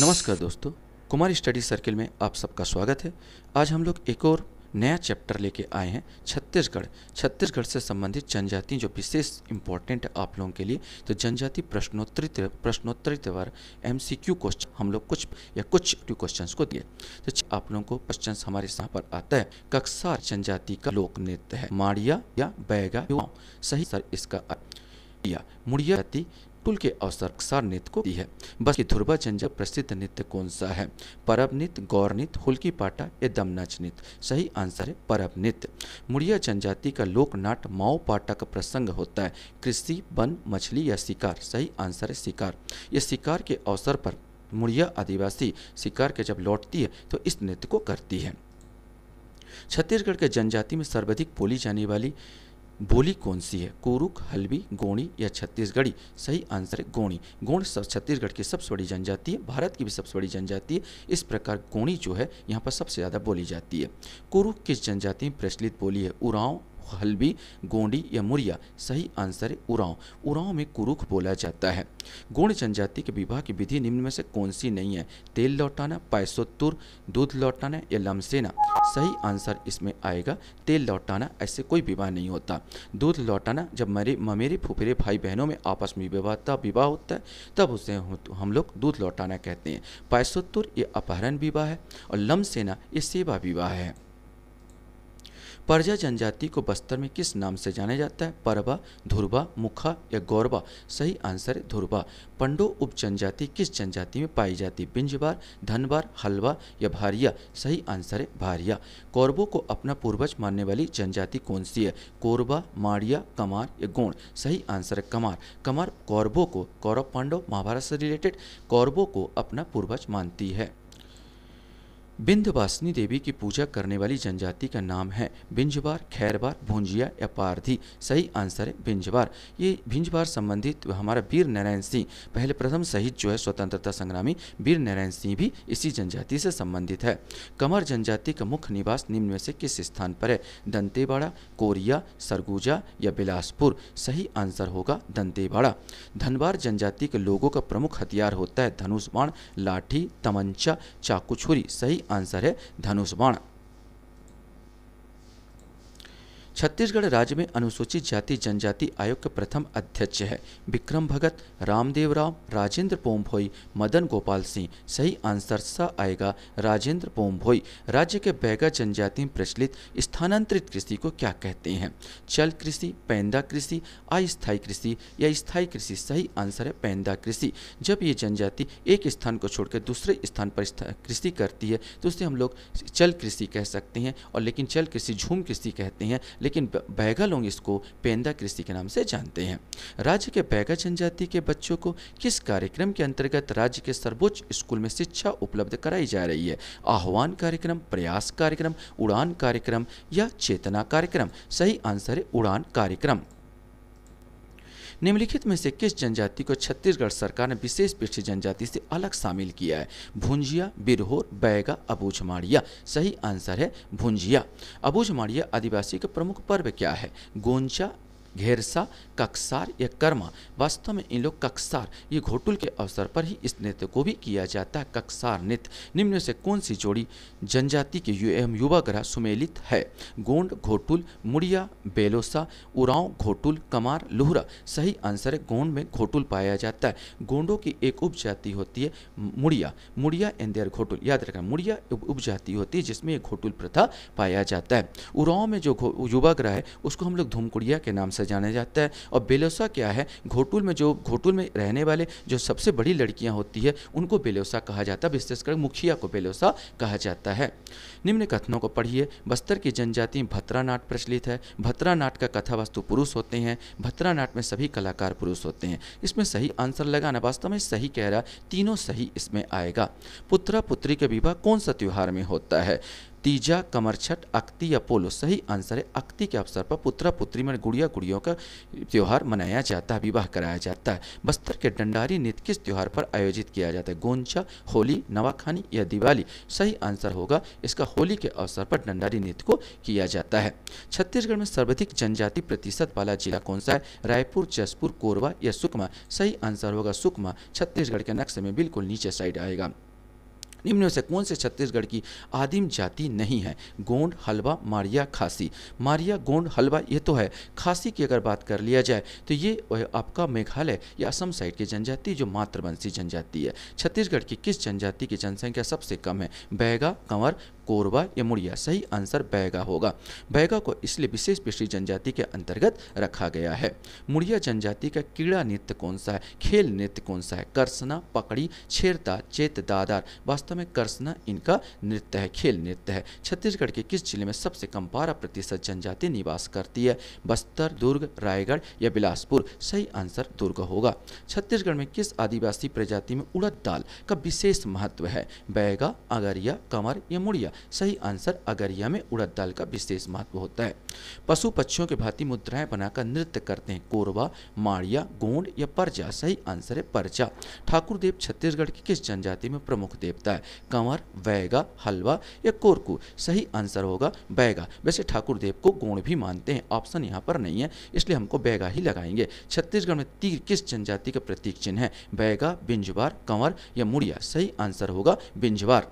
नमस्कार दोस्तों कुमारी study circle में आप सबका स्वागत है आज हम लोग एक और नया चैप्टर लेके आए हैं छत्तीसगढ़ छत्तीसगढ़ से संबंधित जनजाति जो विशेष इंपॉर्टेंट है आप लोगों के लिए तो जनजाति प्रश्नोत्तरी प्रश्नोत्तरी त्यौहार एम सी क्यू क्वेश्चन हम लोग कुछ या कुछ क्यू क्वेश्चन को दिए तो आप लोगों को क्वेश्चन हमारे यहाँ पर आता है कक्षा जनजाति का लोक नृत्य है माड़िया या बैगा सही सर इसका मुड़िया जाति पुल के अवसर सार नृत्य को दी है बस की ध्रुवा चंजा प्रसिद्ध नृत्य कौन सा है परब नृत्य गौर नृत्य हुल्की पाटा या दमनाच नृत्य सही आंसर है परब नृत्य मुड़िया जनजाति का लोक नाट माओ पाटा का प्रसंग होता है कृषि वन मछली या शिकार सही आंसर है शिकार यह शिकार के अवसर पर मुड़िया आदिवासी शिकार के जब लौटती है तो इस नृत्य को करती है छत्तीसगढ़ के जनजाति में सर्वाधिक बोली जाने वाली बोली कौन सी है कुरुक हल्बी गोणी या छत्तीसगढ़ी सही आंसर है गोणी गोण सब छत्तीसगढ़ की सबसे बड़ी जनजाति है भारत की भी सबसे बड़ी जनजाति है इस प्रकार गोणी जो है यहाँ पर सबसे ज़्यादा बोली जाती है कुरुक किस जनजाति में प्रचलित बोली है उरांव हल्बी गोंडी या मुरिया सही आंसर है उराव उराव में कुरुख बोला जाता है गोंड जनजाति के विवाह की विधि निम्न में से कौन सी नहीं है तेल लौटाना पायसोत्तुर दूध लौटाना या लमसेना सही आंसर इसमें आएगा तेल लौटाना ऐसे कोई विवाह नहीं होता दूध लौटाना जब मेरे ममेरे फुफेरे भाई बहनों में आपस में विवाहता विवाह होता है तब उसे हम लोग दूध लौटाना कहते हैं पैसोत्तुर ये अपहरण विवाह है और लम्बसेना ये सेवा विवाह है परजा जनजाति को बस्तर में किस नाम से जाना जाता है परवा धुरबा मुखा या गौरबा सही आंसर है धुरबा पंडो उप जनजाति किस जनजाति में पाई जाती है बिंजवार धनबार हलवा या भारिया सही आंसर है भारिया कौरबों को अपना पूर्वज मानने वाली जनजाति कौन सी है कोरबा माड़िया कमार या गौण सही आंसर है कमार कमार कौरबों को कौरव पांडव महाभारत से रिलेटेड कौरबों को अपना पूर्वज मानती है बिंध्यवासिनी देवी की पूजा करने वाली जनजाति का नाम है बिंजवार खैरवार भुंजिया या पारधी सही आंसर है बिंजवार ये भिंजवार संबंधित हमारा वीर नारायण सिंह पहले प्रथम शहीद जो है स्वतंत्रता संग्रामी वीर नारायण सिंह भी इसी जनजाति से संबंधित है कमर जनजाति का मुख्य निवास निम्न में से किस स्थान पर है दंतेवाड़ा कोरिया सरगुजा या बिलासपुर सही आंसर होगा दंतेवाड़ा धनवार जनजाति के लोगों का प्रमुख हथियार होता है धनुष बाण लाठी तमंचा चाकू छुरी सही आंसर है धनुष बाण छत्तीसगढ़ राज्य में अनुसूचित जाति जनजाति आयोग के प्रथम अध्यक्ष है विक्रम भगत रामदेव राव राजेंद्र पोम्भोई मदन गोपाल सिंह सही आंसर सा आएगा राजेंद्र पोम्भोई राज्य के बैगा जनजाति में प्रचलित स्थानांतरित कृषि को क्या कहते हैं चल कृषि पैंदा कृषि अस्थायी कृषि या स्थायी कृषि सही आंसर है पैंदा कृषि जब ये जनजाति एक स्थान को छोड़कर दूसरे स्थान पर कृषि करती है तो उसे हम लोग चल कृषि कह सकते हैं और लेकिन चल कृषि झूम कृषि कहते हैं लेकिन बैगा लोग इसको पेंदा कृषि के नाम से जानते हैं राज्य के बैगा जनजाति के बच्चों को किस कार्यक्रम के अंतर्गत राज्य के सर्वोच्च स्कूल में शिक्षा उपलब्ध कराई जा रही है आह्वान कार्यक्रम प्रयास कार्यक्रम उड़ान कार्यक्रम या चेतना कार्यक्रम सही आंसर है उड़ान कार्यक्रम निम्नलिखित में से किस जनजाति को छत्तीसगढ़ सरकार ने विशेष पिछड़ी जनजाति से अलग शामिल किया है भुंजिया बिरहोर बैगा अबूझमाड़िया सही आंसर है भुंजिया अबूझमाड़िया आदिवासी का प्रमुख पर्व क्या है गोंचा घेरसा कक्षार या कर्मा वास्तव में इन लोग कक्षार ये घोटुल के अवसर पर ही इस नृत्य को भी किया जाता है कक्षार नृत्य निम्न से कौन सी जोड़ी जनजाति के यु एवं युवा ग्रह सुमेलित है गोंड घोटुल मुड़िया बेलोसा उराव घोटुल कमार लुहरा सही आंसर है गोंड में घोटुल पाया जाता है गोंडों की एक उपजाति होती है मुड़िया मुड़िया एंड घोटुल याद रखना मुड़िया उपजाति होती है जिसमें घोटुल प्रथा पाया जाता है उराव में जो युवा ग्रह है उसको हम लोग धूमकुड़िया के नाम से से जाना जाता है और बेलोसा क्या है घोटुल में जो घोटुल में रहने वाले जो सबसे बड़ी लड़कियाँ होती है उनको बेलोसा कहा जाता है विशेषकर मुखिया को बेलोसा कहा जाता है निम्न कथनों को पढ़िए बस्तर की जनजाति में नाट प्रचलित है भतरा नाट का कथा वस्तु पुरुष होते हैं भतरा नाट में सभी कलाकार पुरुष होते हैं इसमें सही आंसर लगाना वास्तव में सही कह रहा तीनों सही इसमें आएगा पुत्रा पुत्री के विवाह कौन सा त्यौहार में होता है तीजा कमरछट अक्ति या पोलो सही आंसर है अक्ति के अवसर पर पुत्रा पुत्री में गुड़िया गुड़ियों का त्यौहार मनाया जाता है विवाह कराया जाता है बस्तर के डंडारी नृत्य किस त्यौहार पर आयोजित किया जाता है गोंचा होली नवाखानी या दिवाली सही आंसर होगा इसका होली के अवसर पर डंडारी नृत्य को किया जाता है छत्तीसगढ़ में सर्वाधिक जनजाति प्रतिशत वाला जिला कौन सा है रायपुर जसपुर कोरबा या सुकमा सही आंसर होगा सुकमा छत्तीसगढ़ के नक्शे में बिल्कुल नीचे साइड आएगा निम्न से कौन से छत्तीसगढ़ की आदिम जाति नहीं है गोंड हलवा मारिया खासी मारिया गोंड हलवा ये तो है खासी की अगर बात कर लिया जाए तो ये आपका मेघालय या असम साइड की जनजाति जो मातृवंशी जनजाति है छत्तीसगढ़ की किस जनजाति की जनसंख्या सबसे कम है बैगा कंवर कोरबा या मुड़िया सही आंसर बैगा होगा बैगा को इसलिए विशेष पिछड़ी जनजाति के अंतर्गत रखा गया है मुड़िया जनजाति का कीड़ा नृत्य कौन सा है खेल नृत्य कौन सा है करसना पकड़ी छेरता चेत दादार वास्तव में करसना इनका नृत्य है खेल नृत्य है छत्तीसगढ़ के किस जिले में सबसे कम बारह प्रतिशत जनजाति निवास करती है बस्तर दुर्ग रायगढ़ या बिलासपुर सही आंसर दुर्ग होगा छत्तीसगढ़ में किस आदिवासी प्रजाति में उड़द दाल का विशेष महत्व है बैगा अगरिया कमर या मुड़िया गया सही आंसर अगरिया में उड़द दाल का विशेष महत्व होता है पशु पक्षियों के भांति मुद्राएं बनाकर नृत्य करते हैं कोरबा माड़िया गोंड या परजा सही आंसर है परजा ठाकुर देव छत्तीसगढ़ की किस जनजाति में प्रमुख देवता है कंवर वैगा हलवा या कोरकू सही आंसर होगा बैगा वैसे ठाकुर देव को गोण भी मानते हैं ऑप्शन यहाँ पर नहीं है इसलिए हमको बैगा ही लगाएंगे छत्तीसगढ़ में तीर किस जनजाति का प्रतीक चिन्ह है बैगा बिंजवार कंवर या मुड़िया सही आंसर होगा बिंजवार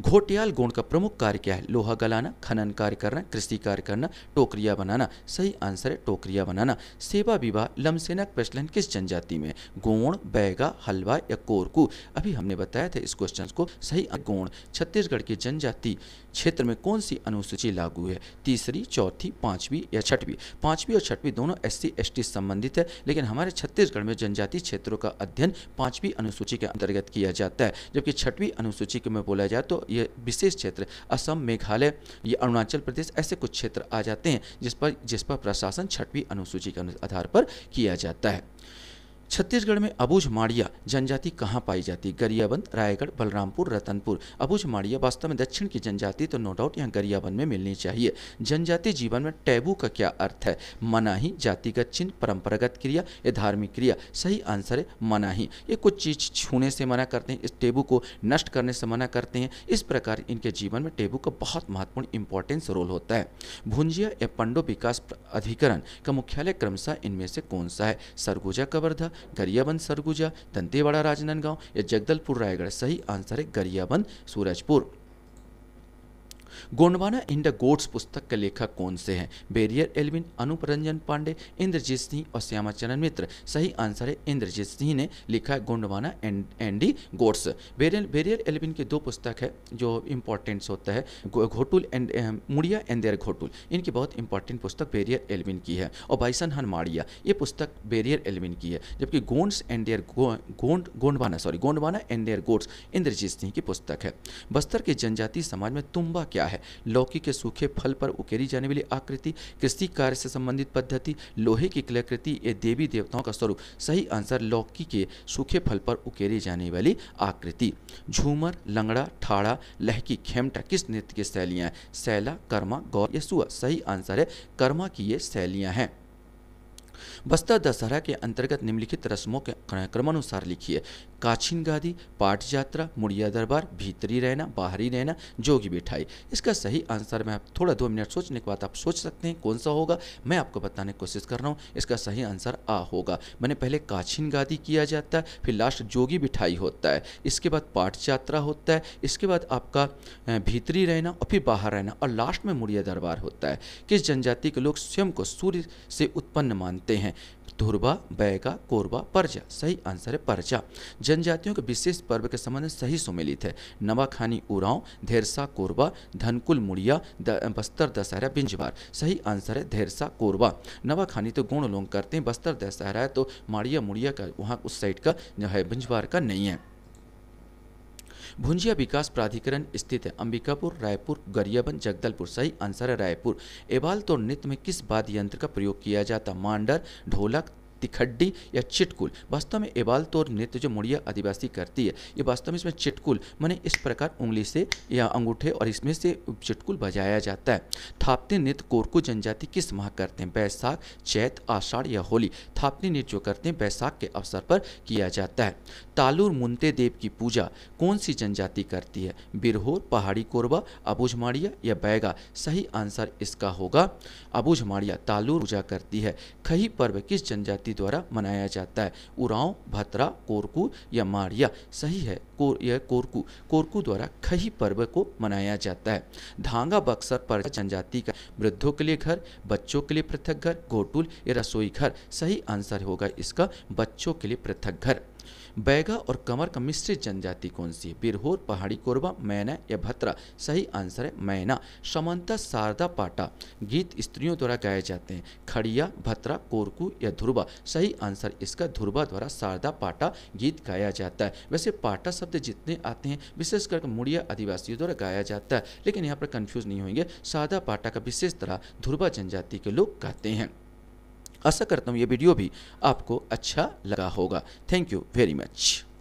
घोटियाल गुण का प्रमुख कार्य क्या है लोहा गलाना खनन कार्य करना कृषि कार्य करना टोकरिया बनाना सही आंसर है टोकरिया बनाना सेवा विवाह लमसेनक प्रचलन किस जनजाति में गोण बैगा हलवा या कोरकू अभी हमने बताया था इस क्वेश्चन को सही गोण छत्तीसगढ़ की जनजाति क्षेत्र में कौन सी अनुसूची लागू है तीसरी चौथी पाँचवीं या छठवीं पाँचवीं और छठवीं दोनों एस सी एस संबंधित है लेकिन हमारे छत्तीसगढ़ में जनजातीय क्षेत्रों का अध्ययन पाँचवीं अनुसूची के अंतर्गत किया जाता है जबकि छठवीं अनुसूची में बोला जाए तो ये विशेष क्षेत्र असम मेघालय या अरुणाचल प्रदेश ऐसे कुछ क्षेत्र आ जाते हैं जिस पर जिस पर प्रशासन छठवीं अनुसूची के आधार पर किया जाता है छत्तीसगढ़ में अबूझ माड़िया जनजाति कहाँ पाई जाती गरियाबंद रायगढ़ बलरामपुर रतनपुर अबूझ माड़िया वास्तव में दक्षिण की जनजाति तो नो डाउट यहाँ गरियाबंद में मिलनी चाहिए जनजाति जीवन में टैबू का क्या अर्थ है मनाही जातिगत चिन्ह परंपरागत क्रिया या धार्मिक क्रिया सही आंसर है मनाही ये कुछ चीज छूने से मना करते हैं इस टेबू को नष्ट करने से मना करते हैं इस प्रकार इनके जीवन में टेबू का बहुत महत्वपूर्ण इंपॉर्टेंस रोल होता है भुंजिया या पंडो विकास अधिकरण का मुख्यालय क्रमशः इनमें से कौन सा है सरगुजा कवर्धा गरियाबंद सरगुजा दंतेवाड़ा राजनांदगांव या जगदलपुर रायगढ़ सही आंसर है गरियाबंद सूरजपुर गोंडवाना इन द गोड्स पुस्तक के लेखक कौन से हैं बेरियर एलविन अनुप रंजन पांडे इंद्रजीत सिंह और श्यामाचरण मित्र सही आंसर है इंद्रजीत सिंह ने लिखा है Gondwana and the Gonds Verrier Verrier Elwin के दो पुस्तक है जो इंपॉर्टेंस होता है Ghotul and Muria and their Ghotul इनकी बहुत इंपॉर्टेंट पुस्तक बेरियर एलविन की है और बाइसन हन माड़िया ये पुस्तक बेरियर एलविन की है जबकि Gonds and their Gond Gondwana sorry Gondwana and their Gonds Indrajeet Singh की पुस्तक है बस्तर के जनजातीय समाज में तुम्बा क्या क्या है लौकी के सूखे फल पर उकेरी जाने वाली आकृति कृषि कार्य से संबंधित पद्धति लोहे की कलाकृति ये देवी देवताओं का स्वरूप सही आंसर लौकी के सूखे फल पर उकेरी जाने वाली आकृति झूमर लंगड़ा ठाड़ा लहकी खेमटा किस नृत्य की शैलियाँ हैं सैला कर्मा गौर यशुआ सही आंसर है कर्मा की ये शैलियाँ हैं बस्तर दशहरा के अंतर्गत निम्नलिखित रस्मों के क्रमानुसार लिखिए काछिन गादी पाठ यात्रा मुड़िया दरबार भीतरी रहना बाहरी रहना जोगी बिठाई इसका सही आंसर मैं आप थोड़ा दो मिनट सोचने के बाद आप सोच सकते हैं कौन सा होगा मैं आपको बताने की कोशिश कर रहा हूँ इसका सही आंसर आ होगा मैंने पहले काछिन गादी किया जाता है फिर लास्ट जोगी बिठाई होता है इसके बाद पाठ यात्रा होता है इसके बाद आपका भीतरी रहना और फिर बाहर रहना और लास्ट में मुड़िया दरबार होता है किस जनजाति के लोग स्वयं को सूर्य से उत्पन्न मानते करते हैं धुरबा बैगा कोरबा परजा सही आंसर है परजा जनजातियों के विशेष पर्व के संबंध में सही सुमिलित है नवाखानी उराव धेरसा कोरबा धनकुल मुड़िया बस्तर दशहरा बिंजवार सही आंसर है धेरसा कोरबा नवाखानी तो गुण लोग करते हैं बस्तर दशहरा है तो माड़िया मुड़िया का वहाँ उस साइड का जो है बिंजवार का नहीं है भुंजिया विकास प्राधिकरण स्थित अंबिकापुर रायपुर गरियाबंद जगदलपुर सही आंसर है रायपुर एबाल तो नृत्य में किस वाद्य यंत्र का प्रयोग किया जाता मांडर ढोलक तिखड्डी या चिटकुल वास्तव में एबाल तौर नृत्य जो मुड़िया आदिवासी करती है ये वास्तव में इसमें चिटकुल मैंने इस प्रकार उंगली से या अंगूठे और इसमें से चिटकुल बजाया जाता है थापते नृत्य कोरको जनजाति किस माह करते हैं बैसाख चैत आषाढ़ या होली थापने नृत्य जो करते हैं बैसाख के अवसर पर किया जाता है तालुर मुंते देव की पूजा कौन सी जनजाति करती है बिरहोर पहाड़ी कोरबा अबुझमाड़िया या बैगा सही आंसर इसका होगा अबुझमाड़िया तालुर पूजा करती है खही पर्व किस जनजाति आदि द्वारा मनाया जाता है उराव भत्रा कोरकू या मारिया सही है कोर यह कोरकू कोरकू द्वारा खही पर्व को मनाया जाता है धांगा बक्सर पर जनजाति का वृद्धों के लिए घर बच्चों के लिए पृथक घर गोटुल या रसोई घर सही आंसर होगा इसका बच्चों के लिए पृथक घर बैगा और कमर का मिश्रित जनजाति कौन सी है बिरहोर पहाड़ी कोरबा मैना या भत्रा सही आंसर है मैना समंता शारदा पाटा गीत स्त्रियों द्वारा गाए जाते हैं खड़िया भत्रा कोरकू या ध्रुवा सही आंसर इसका ध्रुवा द्वारा शारदा पाटा गीत गाया जाता है वैसे पाटा शब्द जितने आते हैं विशेष करके मुड़िया आदिवासियों द्वारा गाया जाता है लेकिन यहाँ पर कन्फ्यूज नहीं होंगे शारदा पाटा का विशेष तरह ध्रुवा जनजाति के लोग गाते हैं आशा करता हूँ ये वीडियो भी आपको अच्छा लगा होगा थैंक यू वेरी मच